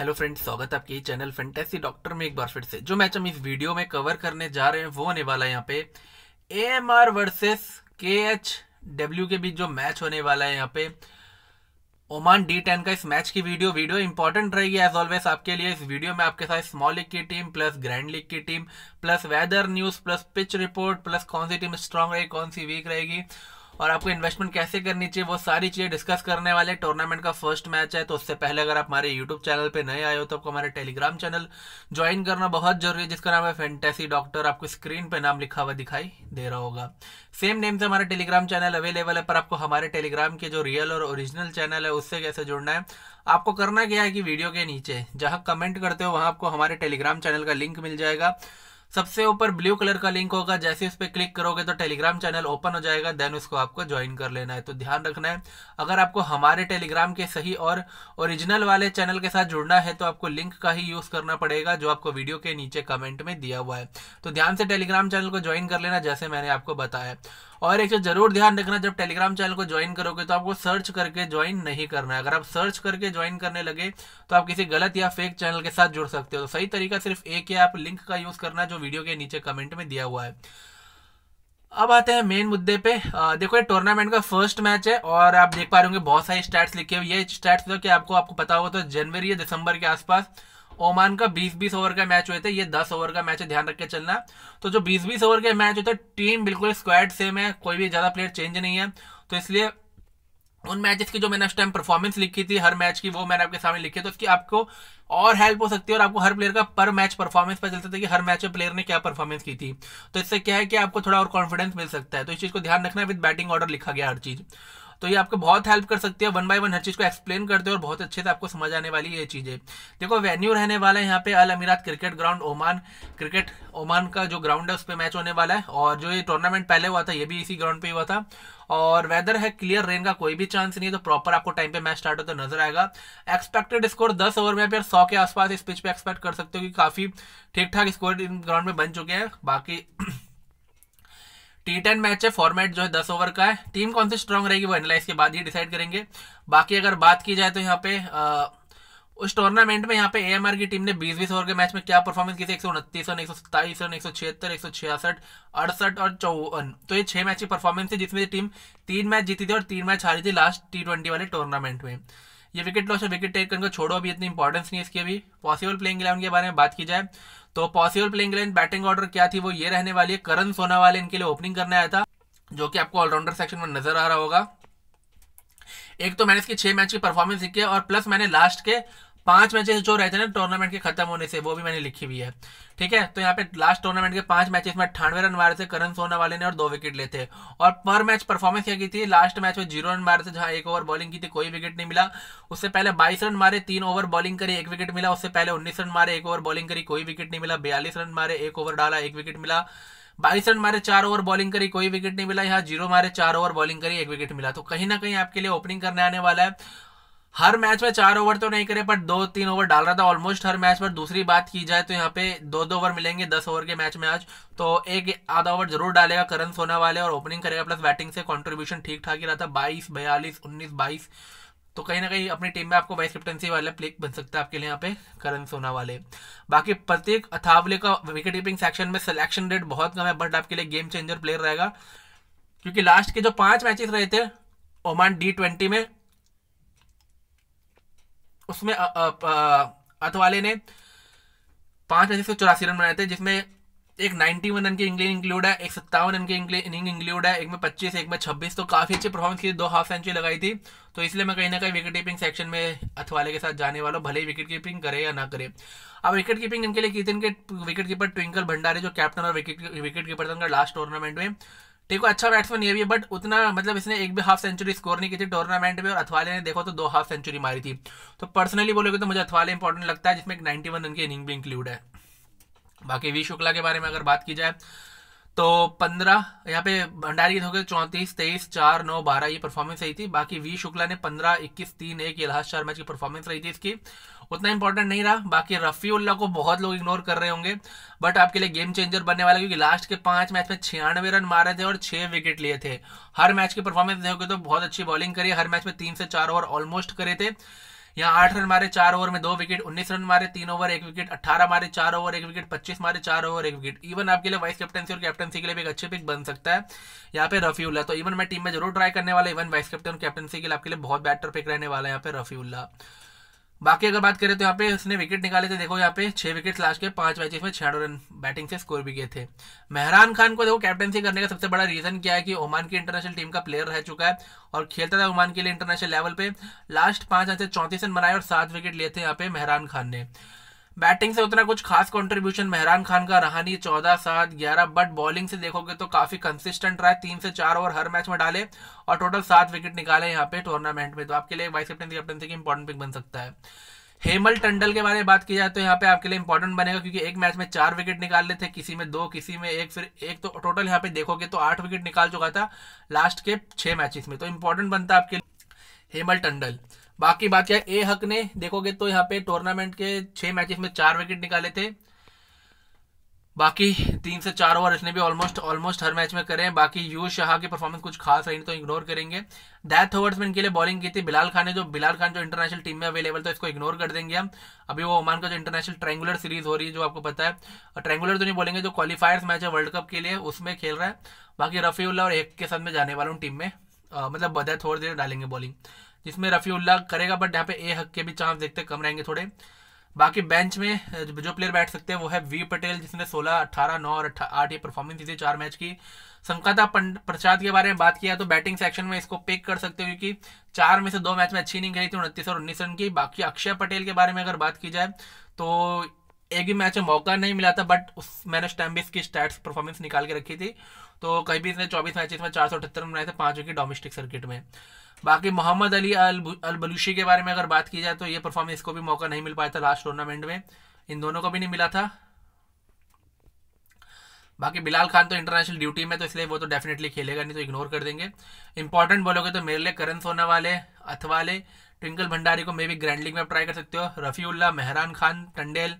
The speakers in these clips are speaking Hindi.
हेलो फ्रेंड्स स्वागत है आपके चैनल फेंटेसी डॉक्टर में एक बार फिर से जो मैच हम इस वीडियो में कवर करने जा रहे हैं वो होने वाला है यहाँ पे AMR versus K H W के बीच जो मैच होने वाला है यहाँ पे ओमान डी टेन का इस मैच की वीडियो वीडियो इंपॉर्टेंट रहेगी एज ऑलवेज आपके लिए इस वीडियो में आपके साथ स्मॉल लीग की टीम प्लस ग्रैंड लीग की team plus weather news plus pitch report plus कौन सी टीम स्ट्रांग रहेगी कौन सी वीक रहेगी और आपको इन्वेस्टमेंट कैसे करनी चाहिए वो सारी चीज़ें डिस्कस करने वाले टूर्नामेंट का फर्स्ट मैच है तो उससे पहले अगर आप हमारे यूट्यूब चैनल पर नए आए हो तो आपको हमारे टेलीग्राम चैनल ज्वाइन करना बहुत जरूरी है जिसका नाम है फेंटेसी डॉक्टर आपको स्क्रीन पर नाम लिखा हुआ दिखाई दे रहा होगा सेम नेम से हमारा टेलीग्राम चैनल अवेलेबल है पर आपको हमारे टेलीग्राम के जो रियल और ओरिजिनल चैनल है उससे कैसे जुड़ना है आपको करना क्या है कि वीडियो के नीचे जहाँ कमेंट करते हो वहाँ आपको हमारे टेलीग्राम चैनल का लिंक मिल जाएगा सबसे ऊपर ब्लू कलर का लिंक होगा जैसे उस पर क्लिक करोगे तो टेलीग्राम चैनल ओपन हो जाएगा देन उसको आपको ज्वाइन कर लेना है तो ध्यान रखना है अगर आपको हमारे टेलीग्राम के सही और ओरिजिनल वाले चैनल के साथ जुड़ना है तो आपको लिंक का ही यूज करना पड़ेगा जो आपको वीडियो के नीचे कमेंट में दिया हुआ है तो ध्यान से टेलीग्राम चैनल को ज्वाइन कर लेना जैसे मैंने आपको बताया और एक चीज जरूर ध्यान रखना जब टेलीग्राम चैनल को ज्वाइन करोगे तो आपको सर्च करके ज्वाइन नहीं करना है अगर आप सर्च करके ज्वाइन करने लगे तो आप किसी गलत या फेक चैनल के साथ जुड़ सकते हो तो सही तरीका सिर्फ एक ही आप लिंक का यूज करना जो वीडियो के नीचे कमेंट में दिया हुआ है अब आते हैं मेन मुद्दे पे आ, देखो ये टूर्नामेंट का फर्स्ट मैच है और आप देख पा रहे होंगे बहुत सारे स्टैट्स लिखे हुए ये स्टैट्स जो कि आपको आपको पता होगा तो जनवरी या दिसंबर के आसपास ओमान का 20-20 ओवर का मैच हुए थे ये 10 ओवर का मैच है ध्यान रख के चलना तो जो 20-20 ओवर के मैच होते हैं टीम बिल्कुल स्क्वाड सेम है कोई भी ज़्यादा प्लेयर चेंज नहीं है तो इसलिए उन मैचेस की जो मैंने उस टाइम परफॉर्मेंस लिखी थी हर मैच की वो मैंने आपके सामने लिखी है तो उसकी आपको और हेल्प हो सकती है और आपको हर प्लेयर का पर मैच परफॉर्मेंस पता चलता सकता कि हर मैच में प्लेयर ने क्या परफॉर्मेंस की थी तो इससे क्या है कि आपको थोड़ा और कॉन्फिडेंस मिल सकता है तो इस चीज़ को ध्यान रखना विद बैटिंग ऑर्डर लिखा गया हर चीज़ तो ये आपको बहुत हेल्प कर सकती है वन बाय वन हर चीज़ को एक्सप्लेन करते हैं और बहुत अच्छे से आपको समझ आने वाली ये चीज़ें देखो वेन्यू रहने वाला है यहाँ पे Al Amerat cricket ground Oman cricket Oman का जो ग्राउंड है उस पर मैच होने वाला है और जो ये टूर्नामेंट पहले हुआ था ये भी इसी ग्राउंड पे हुआ था और वेदर है क्लियर रेन का कोई भी चांस नहीं है तो प्रॉपर आपको टाइम पे मैच स्टार्ट होता नजर आएगा एक्सपेक्टेड स्कोर 10 ओवर में फिर 100 के आसपास इस पिच पे एक्सपेक्ट कर सकते हो कि काफ़ी ठीक ठाक स्कोर इन ग्राउंड में बन चुके हैं बाकी टी टेन मैच है फॉर्मेट जो है दस ओवर का है टीम कौन सी स्ट्रांग रहेगी वो एनालाइज के बाद ही डिसाइड करेंगे बाकी अगर बात की जाए तो यहाँ पे आ, उस टूर्नामेंट में यहाँ पे एएमआर की टीम ने 20 बीस ओवर के मैच में क्या परफॉर्मेंस की थी एक सौ उनतीस रन एक सौ सत्ताईस रन एक सौ छिहत्तर एक सौ छियासठ अड़सठ और चौवन तो ये छह मैच की परफॉर्मेंस थी जिसमें टीम तीन मैच जीती थी और तीन मैच हारी थी लास्ट टी वाले टूर्नामेंट में ये विकेट लॉस और विकेट टेकन को छोड़ो अभी इतनी इंपॉर्टेंस नहीं है इसकी अभी पॉसिबल प्लेइंग इलेवन के बारे में बात की जाए तो possible playing eleven batting order क्या थी वो ये रहने वाली है करण वाले इनके लिए ओपनिंग करने आया था जो कि आपको ऑलराउंडर सेक्शन में नजर आ रहा होगा एक तो मैंने इसके छह मैच की परफॉर्मेंस दिखी है और प्लस मैंने लास्ट के पांच मैचेस जो रहते हैं ना टूर्नामेंट के खत्म होने से वो भी मैंने लिखी हुई है ठीक है तो यहाँ पे लास्ट टूर्नामेंट के पांच मैचेस में अठानवे रन मारे थे करण सोना वाले ने और दो विकेट लेते और पर मैच परफॉर्मेंस क्या की थी लास्ट मैच में जीरो रन मारे थे जहां एक ओवर बॉलिंग की थी कोई विकेट नहीं मिला उससे पहले बाईस रन मारे तीन ओवर बॉलिंग करी एक विकेट मिला उससे पहले उन्नीस रन मारे एक ओवर बॉलिंग करी कोई विकेट नहीं मिला बयालीस रन मारे एक ओवर डाला एक विकेट मिला बाईस रन मारे चार ओवर बॉलिंग करी कोई विकेट नहीं मिला यहाँ जीरो मारे चार ओवर बॉलिंग करी एक विकेट मिला तो कहीं ना कहीं आपके लिए ओपनिंग करने आने वाला है हर मैच में चार ओवर तो नहीं करे बट दो तीन ओवर डाल रहा था ऑलमोस्ट हर मैच पर दूसरी बात की जाए तो यहाँ पे दो दो ओवर मिलेंगे दस ओवर के मैच में आज तो एक आधा ओवर जरूर डालेगा करण सोना वाले और ओपनिंग करेगा प्लस बैटिंग से कंट्रीब्यूशन ठीक ठाक ही रहा था बाईस बयालीस उन्नीस बाईस तो कहीं ना कहीं अपनी टीम में आपको वाइस कैप्टनसी वाला प्लेक बन सकता है आपके लिए यहाँ पे करण सोना वाले बाकी प्रतीक अथावले का विकेट कीपिंग सेक्शन में सिलेक्शन रेट बहुत कम है बट आपके लिए गेम चेंजर प्लेयर रहेगा क्योंकि लास्ट के जो पांच मैचेस रहे थे ओमान डी ट्वेंटी में उसमें अतवाले ने पांच मैचेस में चौरासी रन बनाए थे जिसमें एक 91 रन की इंग्लैंड इंक्लूड है एक सत्तावन रन की इनिंग इंक्लूड है एक में 25 एक में 26 तो काफ़ी अच्छी परफॉर्मेंस की दो हाफ सेंचुरी लगाई थी तो इसलिए मैं कहीं ना कहीं विकेट कीपिंग सेक्शन में अथवाले के साथ जाने वाला भले ही विकेट कीपिंग करे या ना करे अब विकेट कीपिंग इनके लिए की थी इनके विकेट कीपर ट्विंकल भंडारी जो कैप्टन और विकेट विकेट कीपर था उनका लास्ट टूर्नामेंट में देखो अच्छा बैट्समैन ये भी है बट उतना मतलब इसने एक भी हाफ सेंचुरी स्कोर नहीं की थी टूर्नामेंट में और अथवाले ने देखो तो दो हाफ सेंचुरी मारी थी तो पर्सनली बोलोगे तो मुझे अथवाले इंपॉर्टेंट लगता है जिसमें एक नाइन्टी वन रन की इनिंग भी इंक्लूड है बाकी वी शुक्ला के बारे में अगर बात की जाए तो पंद्रह यहाँ पे भंडारी के धोखे चौंतीस तेईस चार नौ बारह ये परफॉर्मेंस रही थी बाकी वी शुक्ला ने पंद्रह इक्कीस तीन एक ये लास्ट चार मैच की परफॉर्मेंस रही थी इसकी उतना इंपॉर्टेंट नहीं रहा बाकी रफ़ी उल्ला को बहुत लोग इग्नोर कर रहे होंगे बट आपके लिए गेम चेंजर बनने वाला क्योंकि लास्ट के पांच मैच में छियानवे रन मारे थे और छह विकेट लिए थे हर मैच की परफॉर्मेंस देखोगे तो बहुत अच्छी बॉलिंग करी हर मैच में तीन से चार ओवर ऑलमोस्ट करे थे यहाँ आठ रन मारे चार ओवर में दो विकेट उन्नीस रन मारे तीन ओवर एक विकेट अट्ठारह मारे चार ओवर एक विकेट पच्चीस मारे चार ओवर एक विकेट इवन आपके लिए वाइस कैप्टनसी और कैप्टनसी के लिए भी एक अच्छे पिक बन सकता है यहाँ पे उल्ला तो इवन मैं टीम में जरूर ट्राई करने वाला इवन वाइस कैप्टन और कैप्टनसी के लिए आपके लिए बहुत बेटर पिक रहने वाला है यहाँ पे रफी उल्ला बाकी अगर बात करें तो यहाँ पे उसने विकेट निकाले थे देखो यहाँ पे छह विकेट लास्ट के पांच मैचेस में छियाड़ो रन बैटिंग से स्कोर भी किए थे मेहरान खान को देखो कैप्टनसी करने का सबसे बड़ा रीजन क्या है कि ओमान की इंटरनेशनल टीम का प्लेयर रह चुका है और खेलता था ओमान के लिए इंटरनेशनल लेवल पे लास्ट पांच मैच चौंतीस रन बनाए और सात विकेट लिए थे यहाँ पे मेहरान खान ने बैटिंग से उतना कुछ खास कंट्रीब्यूशन मेहरान खान का रहा नहीं चौदह सात ग्यारह बट बॉलिंग से देखोगे तो काफी कंसिस्टेंट रहा है तीन से चार ओवर हर मैच में डाले और टोटल सात विकेट निकाले यहाँ पे टूर्नामेंट में तो आपके लिए वाइस कैप्टन कैप्टनसी की इंपॉर्टेंट पिक बन सकता है हेमल टंडल के बारे में बात की जाए तो यहाँ पे आपके लिए इंपॉर्टेंट बनेगा क्योंकि एक मैच में चार विकेट निकाल लेते थे किसी में दो किसी में एक फिर एक तो टोटल यहाँ पे देखोगे तो आठ विकेट निकाल चुका था लास्ट के छह मैचेस में तो इंपॉर्टेंट बनता है आपके लिए हेमल टंडल बाकी बात क्या है ए हक ने देखोगे तो यहाँ पे टूर्नामेंट के छह मैचेस में चार विकेट निकाले थे बाकी तीन से चार ओवर इसने भी ऑलमोस्ट ऑलमोस्ट हर मैच में करे हैं बाकी यू शाह की परफॉर्मेंस कुछ खास रही तो इग्नोर करेंगे डेथ ओवर्स में इनके लिए बॉलिंग की थी बिलाल खान ने जो बिलाल खान जो इंटरनेशनल टीम में अवेलेबल था इसको इग्नोर कर देंगे हम अभी वो ओमान का जो इंटरनेशनल ट्रेंगुलर सीरीज हो रही है जो आपको पता है ट्रेंगुलर तो नहीं बोलेंगे जो क्वालिफायर्स मैच है वर्ल्ड कप के लिए उसमें खेल रहा है बाकी रफीउल्ला और एक के साथ में जाने वाला हूँ टीम में मतलब डेथ ओवर डालेंगे बॉलिंग जिसमें रफ़ीउल्ला करेगा बट यहाँ पे ए हक के भी चांस देखते कम रहेंगे थोड़े बाकी बेंच में जो प्लेयर बैठ सकते हैं वो है वी पटेल जिसने 16, 18, 9 और आठ ये परफॉर्मेंस दी थी चार मैच की संकता प्रसाद के बारे में बात किया तो बैटिंग सेक्शन में इसको पिक कर सकते हो क्योंकि चार में से दो मैच में अच्छी नहीं गई थी उनतीस और उन्नीस रन की बाकी अक्षय पटेल के बारे में अगर बात की जाए तो एक भी मैच में मौका नहीं मिला था बट उस मैंने उस टाइम भी इसकी स्टैट्स परफॉर्मेंस निकाल के रखी थी तो कहीं भी इसने चौबीस मैच में चार सौ अठहत्तर बनाए थे पाँच विकेट डोमेस्टिक सर्किट में बाकी मोहम्मद अली अल बलूशी के बारे में अगर बात की जाए तो ये परफॉर्मेंस को भी मौका नहीं मिल पाया था लास्ट टूर्नामेंट में इन दोनों को भी नहीं मिला था बाकी बिलाल खान तो इंटरनेशनल ड्यूटी में तो इसलिए वो तो डेफिनेटली खेलेगा नहीं तो इग्नोर कर देंगे इंपॉर्टेंट बोलोगे तो मेरे लिए करण सोना वाले अथवाले ट्विंकल भंडारी को मे भी ग्रैंड लीग में ट्राई कर सकते हो रफी उल्ला मेहरान खान टंडेल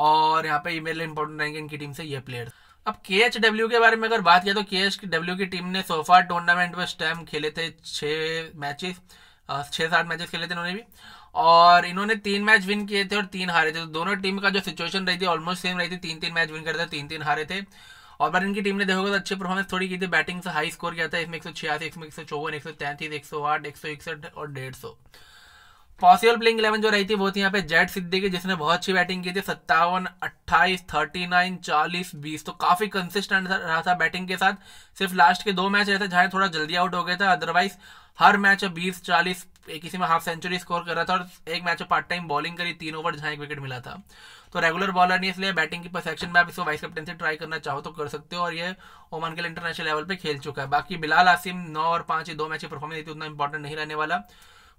और यहाँ पे मेरे लिए इंपॉर्टेंट रहेंगे इनकी टीम से ये प्लेयर अब के एच डब्ल्यू के बारे में अगर बात किया तो के एच डब्ल्यू की टीम ने सोफा टूर्नामेंट में स्टैम खेले थे छः मैचेस छः सात मैचेस खेले थे इन्होंने भी और इन्होंने तीन मैच विन किए थे और तीन हारे थे तो दोनों टीम का जो सिचुएशन रही थी ऑलमोस्ट सेम रही थी तीन तीन मैच विन करते थे तीन तीन हारे थे और पर इनकी टीम ने देखोगे तो अच्छी परफॉर्मेंस थोड़ी की थी बैटिंग से हाई स्कोर किया था इसमें एक सौ छियासी इसमें एक सौ चौवन एक सौ तैंतीस एक सौ आठ एक सौ इकसठ और डेढ़ सौ पॉसिबल प्लेइंग इलेवन जो रही थी वो थी यहाँ पे जेट सिद्दीकी जिसने बहुत अच्छी बैटिंग की थी सत्तावन अट्ठाईस थर्टी नाइन चालीस बीस तो काफी कंसिस्टेंट रहा था बैटिंग के साथ सिर्फ लास्ट के दो मैच रहे थे जहां थोड़ा जल्दी आउट हो गया था अदरवाइज हर मैच बीस चालीस किसी में हाफ सेंचुरी स्कोर कर रहा था और एक मैच पार्ट टाइम बॉलिंग करी तीन ओवर जहां एक विकेट मिला था तो रेगुलर बॉलर नहीं इसलिए बैटिंग की परसेक्शन में आप इसको वाइस कैप्टन से ट्राई करना चाहो तो कर सकते हो और ये ओमान के लिए इंटरनेशनल लेवल पर खेल चुका है बाकी बिलाल आसिम नौ और पांच ये दो मैच की परफॉर्मेंस इतना उतना इंपॉर्टेंट नहीं रहने वाला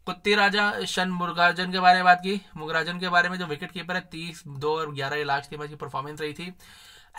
कुत्ती राजा शन मुर्गार्जन के बारे में बात की मुगराजन के बारे में जो विकेट कीपर है तीस दो और ग्यारह लास्ट टीम की परफॉर्मेंस रही थी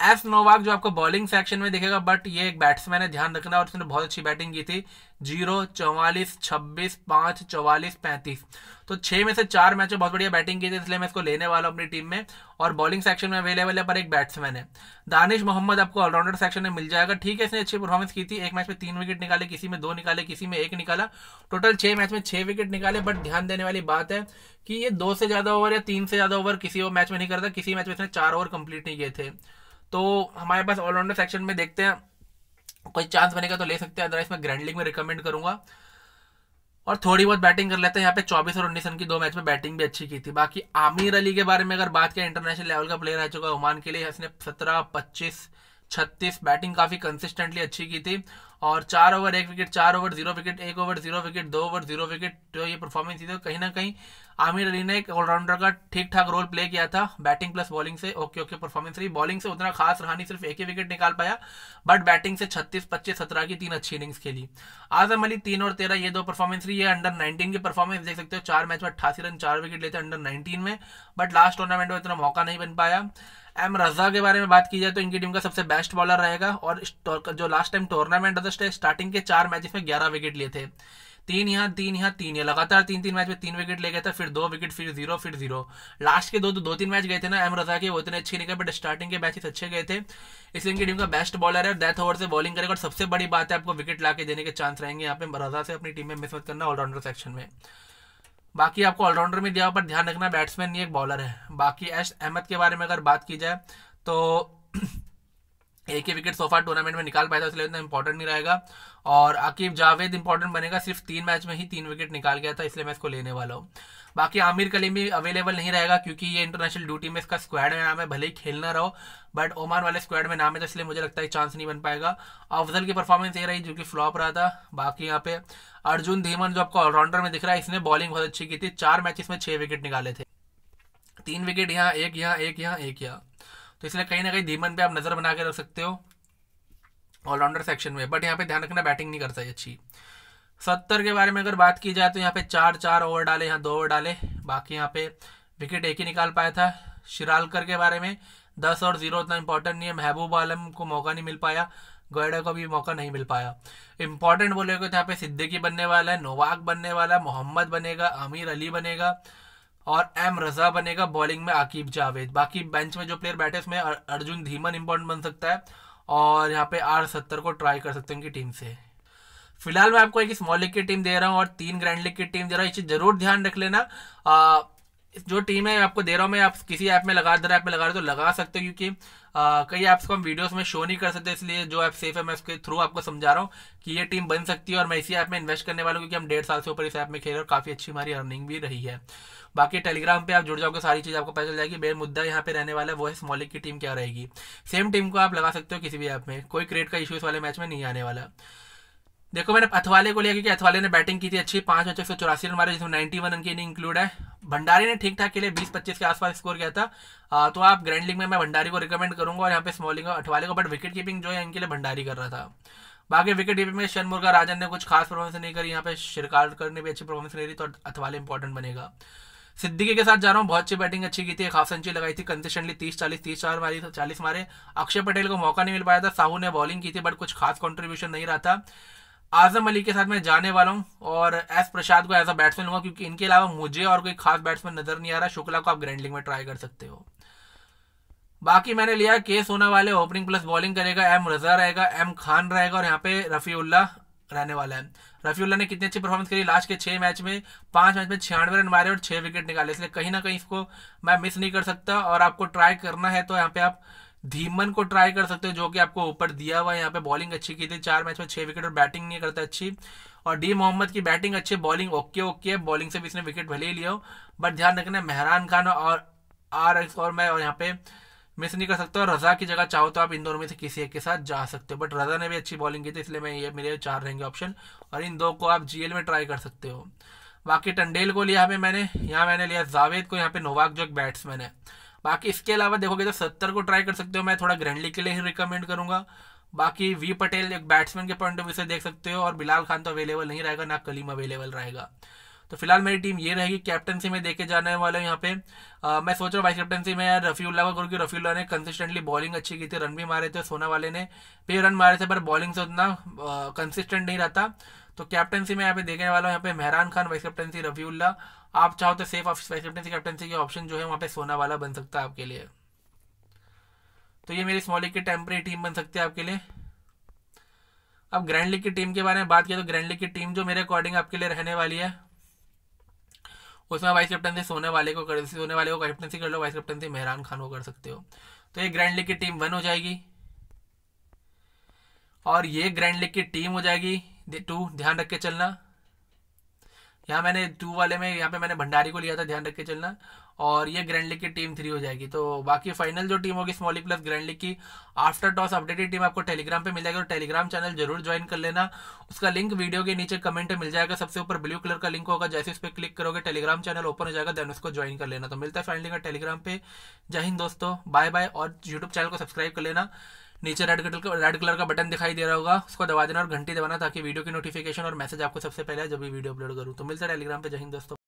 एस नोवाक जो आपको बॉलिंग सेक्शन में दिखेगा बट ये एक बैट्समैन है ध्यान रखना और उसने बहुत अच्छी बैटिंग की थी जीरो चौवालीस छब्बीस पांच चौवालीस पैंतीस तो छह में से चार मैचों बहुत बढ़िया बैटिंग की थी इसलिए मैं इसको लेने वाला हूँ अपनी टीम में और बॉलिंग सेक्शन में अवेलेबल है पर एक बैट्समैन है दानिश मोहम्मद आपको ऑलराउंडर सेक्शन में मिल जाएगा ठीक है इसने अच्छी परफॉर्मेंस की थी एक मैच में तीन विकेट निकाले किसी में दो निकाले किसी में एक निकाला टोटल छह मैच में छह विकेट निकाले बट ध्यान देने वाली बात है कि ये दो से ज़्यादा ओवर या तीन से ज़्यादा ओवर किसी मैच में नहीं करता किसी मैच में इसने चार ओवर कंप्लीट नहीं किए थे तो हमारे पास ऑलराउंडर सेक्शन में देखते हैं कोई चांस बनेगा तो ले सकते हैं अदरवाइज मैं ग्रैंडलिंग में रिकमेंड करूंगा और थोड़ी बहुत बैटिंग कर लेते हैं यहाँ पे 24 और 19 रन की दो मैच में बैटिंग भी अच्छी की थी बाकी आमिर अली के बारे में अगर बात करें इंटरनेशनल लेवल का प्लेयर रह चुका है ओमान के लिए इसने सत्रह पच्चीस छत्तीस बैटिंग काफ़ी कंसिस्टेंटली अच्छी की थी और चार ओवर एक विकेट चार ओवर जीरो विकेट एक ओवर जीरो विकेट दो ओवर जीरो विकेट तो ये परफॉर्मेंस थी तो कहीं ना कहीं आमिर अली ने एक ऑलराउंडर का ठीक ठाक रोल प्ले किया था बैटिंग प्लस बॉलिंग से ओके ओके परफॉर्मेंस रही बॉलिंग से उतना खास रहानी सिर्फ एक ही विकेट निकाल पाया बट बैटिंग से छत्तीस पच्चीस सत्रह की तीन अच्छी इनिंग्स खेली आजम अली तीन और तेरह ये दो परफॉर्मेंस रही है अंडर नाइनटीन की परफॉर्मेंस देख सकते हो चार मैच में अट्ठासी रन चार विकेट लेते अंडर नाइनटीन में बट लास्ट टूर्नामेंट में इतना मौका नहीं बन पाया एम रजा के बारे में बात की जाए तो इनकी टीम का सबसे बेस्ट बॉलर रहेगा और जो लास्ट टाइम टूर्नामेंट था फर्स्ट है स्टार्टिंग के चार मैच में ग्यारह विकेट लिए थे तीन यहाँ तीन यहाँ तीन यहाँ लगातार तीन तीन मैच में तीन विकेट ले गया था फिर दो विकेट फिर जीरो फिर जीरो लास्ट के दो दो, तो दो तीन मैच गए थे ना एम रजा के वो इतने अच्छे नहीं गए बट स्टार्टिंग के मैचेस अच्छे गए थे इसलिए इनकी टीम का बेस्ट बॉलर है डेथ ओवर से बॉलिंग करेगा और सबसे बड़ी बात है आपको विकेट ला देने के चांस रहेंगे यहाँ पे रजा से अपनी टीम में मिस मत करना ऑलराउंडर सेक्शन में बाकी आपको ऑलराउंडर में दिया पर ध्यान रखना बैट्समैन नहीं एक बॉलर है बाकी एस अहमद के बारे में अगर बात की जाए तो एक ही विकेट सोफा टूर्नामेंट में निकाल पाया था इसलिए इतना इंपॉर्टेंट नहीं रहेगा और अकीब जावेद इंपॉर्टेंट बनेगा सिर्फ तीन मैच में ही तीन विकेट निकाल गया था इसलिए मैं इसको लेने वाला हूँ बाकी आमिर कलीम भी अवेलेबल नहीं रहेगा क्योंकि ये इंटरनेशनल ड्यूटी में इसका स्क्वाड में नाम है भले ही खेलना रहो बट ओमान वाले स्क्वाड में नाम है तो इसलिए मुझे लगता है चांस नहीं बन पाएगा अफजल की परफॉर्मेंस ये रही जो कि फ्लॉप रहा था बाकी यहाँ पे अर्जुन धीमन जो आपको ऑलराउंडर में दिख रहा है इसने बॉलिंग बहुत अच्छी की थी चार मैच में छह विकेट निकाले थे तीन विकेट यहाँ एक यहाँ एक यहाँ एक यहाँ तो इसलिए कहीं ना कहीं धीमन पे आप नज़र बना के रख सकते हो ऑलराउंडर सेक्शन में बट यहाँ पे ध्यान रखना बैटिंग नहीं करता अच्छी सत्तर के बारे में अगर बात की जाए तो यहाँ पे चार चार ओवर डाले यहाँ दो ओवर डाले बाकी यहाँ पे विकेट एक ही निकाल पाया था शिरालकर के बारे में दस और जीरो उतना इंपॉर्टेंट नहीं है महबूब आलम को मौका नहीं मिल पाया गोयडा को भी मौका नहीं मिल पाया इंपॉर्टेंट बोले तो यहाँ पे सिद्दीकी बनने वाला है नोवाक बनने वाला है मोहम्मद बनेगा आमिर अली बनेगा और एम रजा बनेगा बॉलिंग में आकिब जावेद बाकी बेंच में जो प्लेयर बैठे उसमें अर्जुन धीमन इंपॉर्टेंट बन सकता है और यहाँ पे आर सत्तर को ट्राई कर सकते हैं उनकी टीम से फिलहाल मैं आपको एक स्मॉल लीग की टीम दे रहा हूँ और तीन ग्रैंड लीग की टीम दे रहा हूँ इसे जरूर ध्यान रख लेना जो टीम है आपको दे रहा हूँ मैं आप किसी ऐप में लगा रहा ऐप में लगा रहे तो लगा सकते हो क्योंकि कई ऐप्स को हम वीडियोस में शो नहीं कर सकते इसलिए जो ऐप सेफ है मैं उसके थ्रू आपको समझा रहा हूँ कि ये टीम बन सकती है और मैं इसी ऐप में इन्वेस्ट करने वाला हूँ क्योंकि हम डेढ़ साल से ऊपर इस ऐप में खेल और काफ़ी अच्छी हमारी अर्निंग भी रही है बाकी टेलीग्राम पे आप जुड़ जाओगे सारी चीज़ आपको पता चल जाएगी मेन मुद्दा यहाँ पे रहने वाला है वो है स्मॉलिक की टीम क्या रहेगी सेम टीम को आप लगा सकते हो किसी भी ऐप में कोई क्रेड का इशू इस वाले मैच में नहीं आने वाला देखो मैंने अथवाले को लिया क्योंकि अथवाले ने बैटिंग की थी अच्छी पांच मैचों सौ चौरासी रन मारे जिसमें नाइनटी वन रन की इनिंग इंक्लूड है भंडारी ने ठीक ठाक के लिए बीस पच्चीस के आसपास स्कोर किया था आ, तो आप ग्रैंड लीग में मैं भंडारी को रिकमेंड करूंगा और यहाँ पे स्मॉलिंग अठवाले को बट विकेट कीपिंग जो है इनके लिए भंडारी कर रहा था बाकी विकेट कीपिंग में शन मुर्गा राजन ने कुछ खास परफॉर्मेंस नहीं करी यहाँ पे शिरकार ने भी अच्छी परफॉर्मेंस नहीं रही तो अथवाले इंपॉर्टेंट बनेगा सिद्दीकी के साथ जा रहा हूँ बहुत अच्छी बैटिंग अच्छी की थी एक हाफ सेंचुरी लगाई थी कंसिस्टेंटली तीस चालीस तीस चार मारी चालीस मारे अक्षय पटेल को मौका नहीं मिल पाया था साहू ने बॉलिंग की थी बट कुछ खास कॉन्ट्रीब्यूशन नहीं रहा था आजम अली के साथ मैं जाने वाला हूँ और एस प्रसाद को एज अ बैट्समैन लूंगा क्योंकि इनके अलावा मुझे और कोई खास बैट्समैन नजर नहीं आ रहा शुक्ला को आप ग्रैंडलिंग में ट्राई कर सकते हो बाकी मैंने लिया के सोना वाले ओपनिंग प्लस बॉलिंग करेगा एम रजा रहेगा एम खान रहेगा और यहाँ पे रफ़ीउल्ला रहने वाला है रफ़ीउल्ला ने कितनी अच्छी परफॉर्मेंस करी लास्ट के छह मैच में पांच मैच में छियानवे रन मारे और छह विकेट निकाले इसलिए कहीं ना कहीं इसको मैं मिस नहीं कर सकता और आपको ट्राई करना है तो यहाँ पे आप धीमन को ट्राई कर सकते हो जो कि आपको ऊपर दिया हुआ है यहाँ पे बॉलिंग अच्छी की थी चार मैच में छह विकेट और बैटिंग नहीं करता अच्छी और डी मोहम्मद की बैटिंग अच्छी बॉलिंग ओके ओके है बॉलिंग से भी इसने विकेट भले ही लिया हो बट ध्यान रखना मेहरान खान और आर और मैं और यहाँ पे मिस नहीं कर सकता और रजा की जगह चाहो तो आप इन दोनों में से किसी एक के साथ जा सकते हो बट रजा ने भी अच्छी बॉलिंग की थी इसलिए मैं ये मेरे चार रहेंगे ऑप्शन और इन दो को आप जीएल में ट्राई कर सकते हो बाकी टंडेल को लिया हमें मैंने यहाँ मैंने लिया जावेद को यहाँ पे नोवाक जो एक बैट्समैन है बाकी इसके अलावा देखोगे तो सत्तर को ट्राई कर सकते हो मैं थोड़ा ग्रैंडली के लिए ही रिकमेंड करूंगा बाकी वी पटेल एक बैट्समैन के पॉइंट ऑफ व्यू से देख सकते हो और बिलाल खान तो अवेलेबल नहीं रहेगा ना कलीम अवेलेबल रहेगा तो फिलहाल मेरी टीम ये रहेगी कैप्टनसी में देखे जाने वाला यहाँ पे आ, मैं सोच रहा हूँ वाइस कैप्टनसी में यार रफ़ी उल्ला को क्योंकि रफ़ी उल्ला ने कंसिस्टेंटली बॉलिंग अच्छी की थी रन भी मारे थे सोना वाले ने पे रन मारे थे पर बॉलिंग से उतना कंसिस्टेंट नहीं रहता तो कैप्टनसी में यहाँ पे देखने वाला हूँ यहाँ पे Mehran Khan vice captaincy Rafiullah आप चाहो तो सेफ ऑफिस वाइस कैप्टनसी कैप्टनसी के ऑप्शन जो है वहाँ पे सोना वाला बन सकता है आपके लिए तो ये मेरी स्मॉल लीग की टेम्प्रेरी टीम बन सकती है आपके लिए अब ग्रैंड लीग की टीम के बारे में बात किया तो ग्रैंड लीग की टीम जो मेरे अकॉर्डिंग आपके लिए रहने वाली है उसमें वाइस कैप्टन सोने वाले को कर सोने वाले को कैप्टनसी कर लो वाइस कैप्टन से मेहरान खान को कर सकते हो तो ये ग्रैंड लीग की टीम वन हो जाएगी और ये ग्रैंड लीग की टीम हो जाएगी टू ध्यान रख के चलना यहाँ मैंने टू वाले में यहाँ पे मैंने भंडारी को लिया था ध्यान रख के चलना और ये ग्रैंड लीग की टीम थ्री हो जाएगी तो बाकी फाइनल जो टीम होगी स्मॉली प्लस ग्रैंड लीग की आफ्टर टॉस अपडेटेड टीम आपको टेलीग्राम पे मिल जाएगी और टेलीग्राम चैनल जरूर ज्वाइन कर लेना उसका लिंक वीडियो के नीचे कमेंट में मिल जाएगा सबसे ऊपर ब्लू कलर का लिंक होगा जैसे उस पर क्लिक करोगे टेलीग्राम चैनल ओपन हो जाएगा देन उसको ज्वाइन कर लेना तो मिलता है फाइनली का टेलीग्राम पे जय हिंद दोस्तों बाय बाय और यूट्यूब चैनल को सब्सक्राइब कर लेना नीचे रेड कलर का रेड कलर का बटन दिखाई दे रहा होगा उसको दबा देना और घंटी दबाना ताकि वीडियो की नोटिफिकेशन और मैसेज आपको सबसे पहले जब भी वीडियो अपलोड करूँ तो मिलता है टेलीग्राम पर जहीन दोस्तों